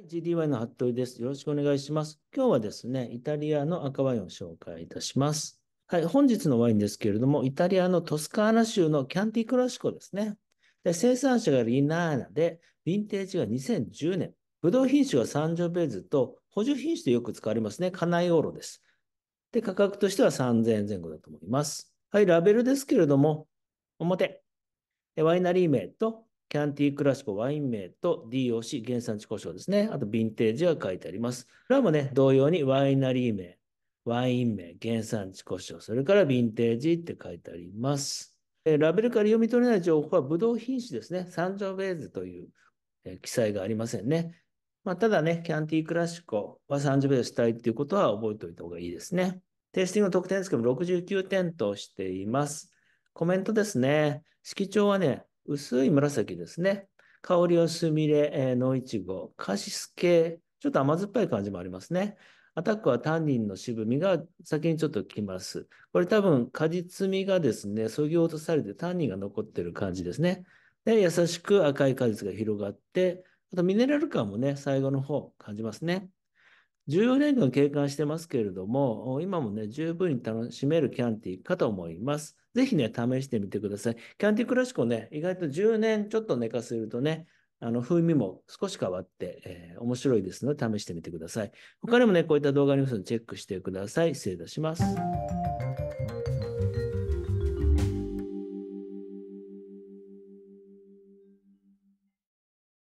はい、GDY の服部です。よろしくお願いします。今日はですね、イタリアの赤ワインを紹介いたします。はい、本日のワインですけれども、イタリアのトスカーナ州のキャンティクラシコですね。で生産者がリナーナで、ヴィンテージが2010年。ブドウ品種がサンジョベーズと、補助品種でよく使われますね。カナイオーロです。で、価格としては3000円前後だと思います。はい、ラベルですけれども、表。ワイナリー名とキャンティークラシコワイン名と DOC 原産地故障ですね。あとヴィンテージが書いてあります。これはもね、同様にワイナリー名、ワイン名、原産地故障、それからヴィンテージって書いてあります。ラベルから読み取れない情報はブドウ品種ですね。サンジョベーズという記載がありませんね。まあ、ただね、キャンティークラシコはサンジョベーズしたいていうことは覚えておいた方がいいですね。テイスティングの得点ですけども、69点としています。コメントですね。色調はね、薄い紫ですね。香りはすみれ、え野いちご、カシス系、ちょっと甘酸っぱい感じもありますね。アタックはタンニンの渋みが先にちょっときます。これ多分果実味がですね、そぎ落とされてタンニンが残ってる感じですね。で、優しく赤い果実が広がって、あとミネラル感もね、最後の方感じますね。14年間経過してますけれども、今もね、十分に楽しめるキャンティーかと思います。ぜひね、試してみてください。キャンティークラシックをね、意外と10年ちょっと寝かせるとね、あの、風味も少し変わって、えー、面白いですので、試してみてください。他にもね、こういった動画ありますので、チェックしてください。失礼いたします。